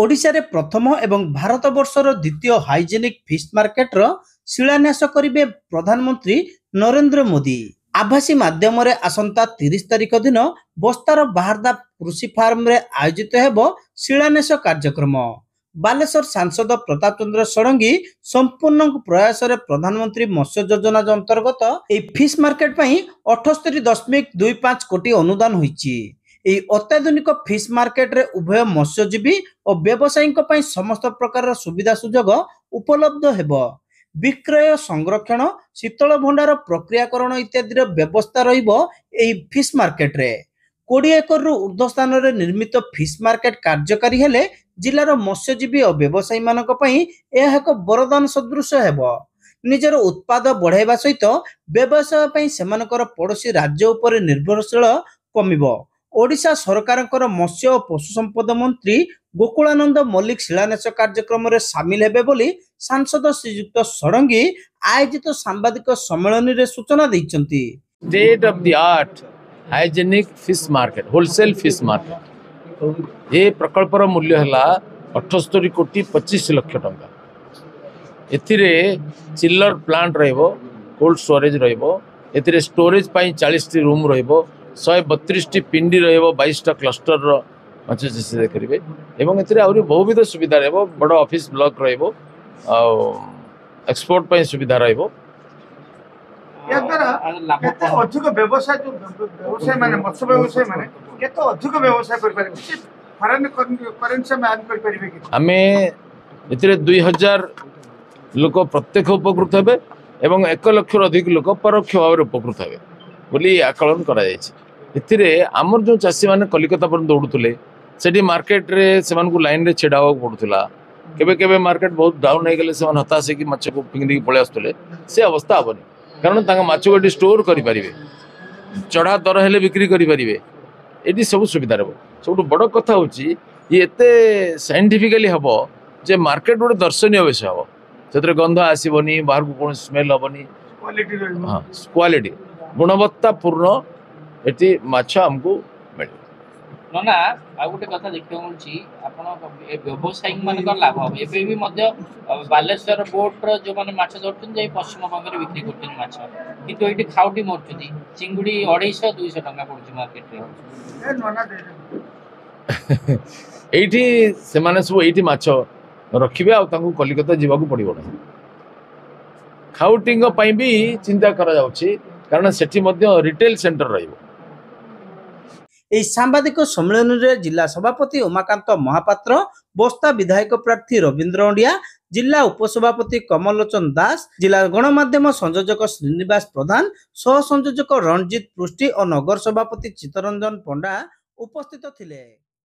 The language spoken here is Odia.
ଓଡ଼ିଶାରେ ପ୍ରଥମ ଏବଂ ଭାରତ ବର୍ଷର ଦ୍ୱିତୀୟ ହାଇଜେନିକ୍ ଫିସ୍ ମାର୍କେଟର ଶିଳାନ୍ୟାସ କରିବେ ପ୍ରଧାନମନ୍ତ୍ରୀ ନରେନ୍ଦ୍ର ମୋଦି ଆଭାସୀ ମାଧ୍ୟମରେ ଆସନ୍ତା ତିରିଶ ତାରିଖ ଦିନ ବସ୍ତାର ବାହାରଦା କୃଷି ଫାର୍ମରେ ଆୟୋଜିତ ହେବ ଶିଳାନ୍ୟାସ କାର୍ଯ୍ୟକ୍ରମ ବାଲେଶ୍ୱର ସାଂସଦ ପ୍ରତାପ ଚନ୍ଦ୍ର ଷଡ଼ଙ୍ଗୀ ସମ୍ପୂର୍ଣ୍ଣ ପ୍ରୟାସରେ ପ୍ରଧାନମନ୍ତ୍ରୀ ମତ୍ସ୍ୟ ଯୋଜନା ଅନ୍ତର୍ଗତ ଏହି ଫିସ୍ ମାର୍କେଟ ପାଇଁ ଅଠସ୍ତରୀ ଦଶମିକ ଦୁଇ ପାଞ୍ଚ କୋଟି ଅନୁଦାନ ହୋଇଛି ଏହି ଅତ୍ୟାଧୁନିକ ଫିସ୍ ମାର୍କେଟରେ ଉଭୟ ମତ୍ସ୍ୟଜୀବୀ ଓ ବ୍ୟବସାୟୀଙ୍କ ପାଇଁ ସମସ୍ତ ପ୍ରକାରର ସୁବିଧା ସୁଯୋଗ ଉପଲବ୍ଧ ହେବ ବିକ୍ରୟ ସଂରକ୍ଷଣ ଶୀତଳ ଭଣ୍ଡାର ପ୍ରକ୍ରିୟାକରଣ ଇତ୍ୟାଦିର ବ୍ୟବସ୍ଥା ରହିବ ଏହି ଫିସ୍ ମାର୍କେଟରେ କୋଡ଼ିଏ ଏକରରୁ ଉର୍ଦ୍ଧ ସ୍ଥାନରେ ନିର୍ମିତ ଫିସ୍ ମାର୍କେଟ କାର୍ଯ୍ୟକାରୀ ହେଲେ ଜିଲ୍ଲାର ମତ୍ସ୍ୟଜୀବୀ ଓ ବ୍ୟବସାୟୀମାନଙ୍କ ପାଇଁ ଏହା ଏକ ବରଦାନ ସଦୃଶ ହେବ ନିଜର ଉତ୍ପାଦ ବଢ଼ାଇବା ସହିତ ବ୍ୟବସାୟ ପାଇଁ ସେମାନଙ୍କର ପଡ଼ୋଶୀ ରାଜ୍ୟ ଉପରେ ନିର୍ଭରଶୀଳ କମିବ ଓଡ଼ିଶା ସରକାରଙ୍କର ମତ୍ସ୍ୟ ଓ ପଶୁ ସମ୍ପଦ ମନ୍ତ୍ରୀ ଗୋକୁଳାନନ୍ଦ ମଲ୍ଲିକ ଶିଳାନ୍ୟାସ କାର୍ଯ୍ୟକ୍ରମରେ ସାମିଲ ହେବେ ବୋଲି ସାଂସଦ ଶ୍ରୀଯୁକ୍ତ ଷଡ଼ଙ୍ଗୀ ଆୟୋଜିତ ସାମ୍ବାଦିକ ସମ୍ମିଳନୀରେ ସୂଚନା ଦେଇଛନ୍ତି ଏ ପ୍ରକଳ୍ପର ମୂଲ୍ୟ ହେଲା ଅଠସ୍ତରୀ କୋଟି ପଚିଶ ଲକ୍ଷ ଟଙ୍କା ଏଥିରେ ଚିଲର ପ୍ଲାଣ୍ଟ ରହିବ କୋଲ୍ଡ ଷ୍ଟୋରେଜ ରହିବ ଏଥିରେ ଷ୍ଟୋରେଜ ପାଇଁ ଚାଳିଶଟି ରୁମ୍ ରହିବ ଶହେ ବତିରିଶଟି ପିଣ୍ଡି ରହିବ ବାଇଶଟା କ୍ଲଷ୍ଟରର ପଞ୍ଚଚେଷ୍ଟିରେ କରିବେ ଏବଂ ଏଥିରେ ଆହୁରି ବହୁବିଧ ସୁବିଧା ରହିବ ବଡ଼ ଅଫିସ୍ ବ୍ଲକ୍ ରହିବ ଆଉ ଏକ୍ସପୋର୍ଟ ପାଇଁ ସୁବିଧା ରହିବ କେତେ ଅଧିକ ମାନେ ମତ୍ସ୍ୟ ଅଧିକ ବ୍ୟବସାୟ କରିପାରିବେ ଆମେ ଆମେ ଏଥିରେ ଦୁଇ ହଜାର ଲୋକ ପ୍ରତ୍ୟକ୍ଷ ଉପକୃତ ହେବେ ଏବଂ ଏକ ଲକ୍ଷରୁ ଅଧିକ ଲୋକ ପରୋକ୍ଷ ଭାବରେ ଉପକୃତ ହେବେ ବୋଲି ଆକଳନ କରାଯାଇଛି ଏଥିରେ ଆମର ଯେଉଁ ଚାଷୀମାନେ କଲିକତା ପର୍ଯ୍ୟନ୍ତ ଦୌଡ଼ୁଥିଲେ ସେଠି ମାର୍କେଟରେ ସେମାନଙ୍କୁ ଲାଇନ୍ରେ ଛିଡ଼ା ହେବାକୁ ପଡ଼ୁଥିଲା କେବେ କେବେ ମାର୍କେଟ ବହୁତ ଡାଉନ୍ ହେଇଗଲେ ସେମାନେ ହତାଶ ହେଇକି ମାଛକୁ ଫିଙ୍ଗିଦେଇକି ପଳେଇ ଆସୁଥିଲେ ସେ ଅବସ୍ଥା ହେବନି କାରଣ ତାଙ୍କ ମାଛକୁ ଏଠି ଷ୍ଟୋର୍ କରିପାରିବେ ଚଢ଼ା ଦର ହେଲେ ବିକ୍ରି କରିପାରିବେ ଏଠି ସବୁ ସୁବିଧା ରହିବ ସବୁଠୁ ବଡ଼ କଥା ହେଉଛି ଇଏ ଏତେ ସାଇଣ୍ଟିଫିକାଲି ହେବ ଯେ ମାର୍କେଟ ଗୋଟେ ଦର୍ଶନୀୟ ବିଷୟ ହେବ ସେଥିରେ ଗନ୍ଧ ଆସିବନି ବାହାରକୁ କୌଣସି ସ୍ମେଲ୍ ହେବନି ହଁ କ୍ୱାଲିଟି ଗୁଣବତ୍ତାପୂର୍ଣ୍ଣ ଏଠି ମାଛ ଆମକୁ ମିଳିବ ନନା ଆଉ ଗୋଟେ କଥା ଦେଖିବାକୁ ମିଳୁଛି ଆପଣ ବ୍ୟବସାୟୀ ମାନଙ୍କର ଲାଭ ଏବେ ବି ମଧ୍ୟ ବାଲେଶ୍ୱର ବୋଟର ଯେଉଁମାନେ ମାଛ ଧରୁଛନ୍ତି ଯାଇ ପଶ୍ଚିମବଙ୍ଗରେ ବିକ୍ରି କରୁଛନ୍ତି ମାଛ କିନ୍ତୁ ଏଇଠି ଖାଉଟି ମରୁଛନ୍ତି ଚିଙ୍ଗୁଡ଼ି ଅଢ଼େଇଶହ ଦୁଇଶହ ଟଙ୍କା ପଡ଼ୁଛି ମାର୍କେଟରେ ଏଇଠି ସେମାନେ ସବୁ ଏଇଠି ମାଛ ରଖିବେ ଆଉ ତାଙ୍କୁ କଲିକତା ଯିବାକୁ ପଡ଼ିବ ନାହିଁ ଖାଉଟିଙ୍କ ପାଇଁ ବି ଚିନ୍ତା କରାଯାଉଛି କାରଣ ସେଠି ମଧ୍ୟ ରିଟେଲ୍ ସେଣ୍ଟର ରହିବ ଏହି ସାମ୍ବାଦିକ ସମ୍ମିଳନୀରେ ଜିଲ୍ଲା ସଭାପତି ଉମାକାନ୍ତ ମହାପାତ୍ର ବସ୍ତା ବିଧାୟକ ପ୍ରାର୍ଥୀ ରବୀନ୍ଦ୍ର ଅଣ୍ଡିଆ ଜିଲ୍ଲା ଉପସଭାପତି କମଲୋଚନ ଦାସ ଜିଲ୍ଲା ଗଣମାଧ୍ୟମ ସଂଯୋଜକ ଶ୍ରୀନିବାସ ପ୍ରଧାନ ସହ ସଂଯୋଜକ ରଣଜିତ ପୃଷ୍ଟି ଓ ନଗର ସଭାପତି ଚିତ୍ତରଞ୍ଜନ ପଣ୍ଡା ଉପସ୍ଥିତ ଥିଲେ